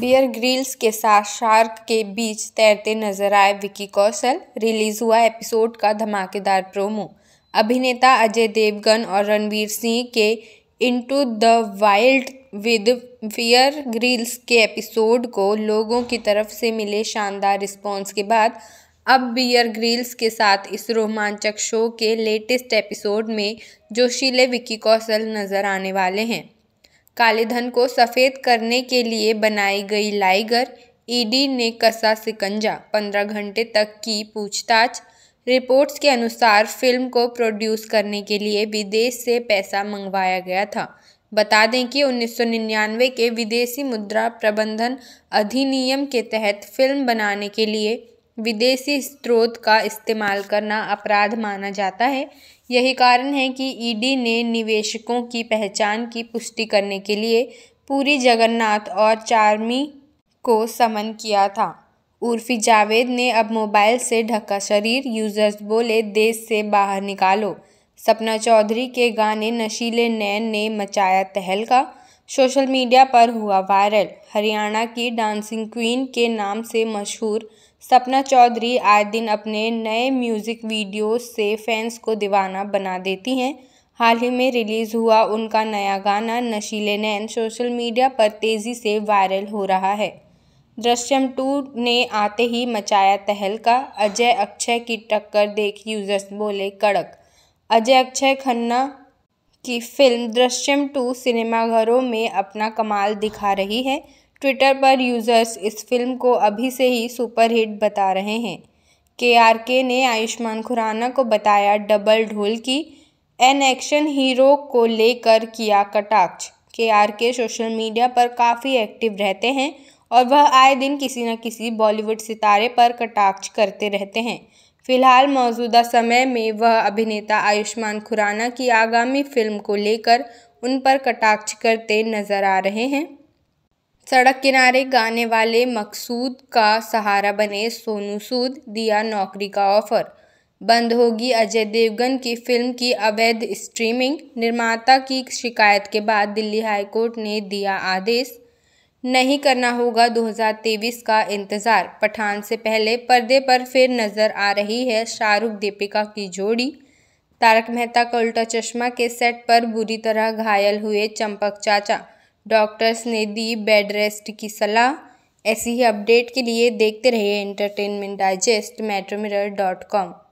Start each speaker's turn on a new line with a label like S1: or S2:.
S1: beer Grylls के साथ shark के बीच तैरते नजर आए विकी कौशल रिलीज हुआ एपिसोड का धमाकेदार प्रोमो अभिनेता अजय देवगन और रणवीर सिंह के into the wild with Bear Grylls के एपिसोड को लोगों की तरफ से मिले शानदार रिस्पॉन्स के बाद अब बियर ग्रिल्स के साथ इस रोमांचक शो के लेटेस्ट एपिसोड में जोशीले विकी कौशल नजर आने वाले हैं कालेधन को सफेद करने के लिए बनाई गई लाइगर ईडी ने कसा सिकंजा पंद्रह घंटे तक की पूछताछ रिपोर्ट्स के अनुसार फिल्म को प्रोड्यूस करने के लिए विदेश से पैसा मंगवाया गया था बता दें कि 1999 के विदेशी मुद्रा प्रबंधन अधिनियम के तहत फिल्म बनाने के लिए विदेशी स्रोत का इस्तेमाल करना अपराध माना जाता है यही कारण है कि ईडी e ने निवेशकों की पहचान की पुष्टि करने के लिए पूरी जगन्नाथ और चार्मी को समन किया था उर्फी जावेद ने अब मोबाइल से ढका शरीर यूजर्स बोले देश से बाहर निकालो सपना चौधरी के गाने नशीले नैन ने मचाया तहलका सोशल मीडिया पर हुआ वायरल हरियाणा की डांसिंग क्वीन के नाम से मशहूर सपना चौधरी आए दिन अपने नए म्यूज़िक वीडियो से फैंस को दीवाना बना देती हैं हाल ही में रिलीज़ हुआ उनका नया गाना नशीले नैन सोशल मीडिया पर तेज़ी से वायरल हो रहा है दृश्यम टू ने आते ही मचाया तहलका अजय अक्षय की टक्कर देख यूजर्स बोले कड़क अजय अक्षय खन्ना कि फिल्म दृश्यम टू सिनेमाघरों में अपना कमाल दिखा रही है ट्विटर पर यूज़र्स इस फिल्म को अभी से ही सुपरहिट बता रहे हैं के आर के ने आयुष्मान खुराना को बताया डबल ढोल की एन एक्शन हीरो को लेकर किया कटाक्ष के आर के सोशल मीडिया पर काफ़ी एक्टिव रहते हैं और वह आए दिन किसी न किसी बॉलीवुड सितारे पर कटाक्ष करते रहते हैं फिलहाल मौजूदा समय में वह अभिनेता आयुष्मान खुराना की आगामी फिल्म को लेकर उन पर कटाक्ष करते नजर आ रहे हैं सड़क किनारे गाने वाले मकसूद का सहारा बने सोनू सूद दिया नौकरी का ऑफर बंद होगी अजय देवगन की फिल्म की अवैध स्ट्रीमिंग निर्माता की शिकायत के बाद दिल्ली हाईकोर्ट ने दिया आदेश नहीं करना होगा 2023 का इंतज़ार पठान से पहले पर्दे पर फिर नज़र आ रही है शाहरुख दीपिका की जोड़ी तारक मेहता का उल्टा चश्मा के सेट पर बुरी तरह घायल हुए चंपक चाचा डॉक्टर्स ने दी बेड रेस्ट की सलाह ऐसी ही अपडेट के लिए देखते रहिए entertainment digest metromirror dot com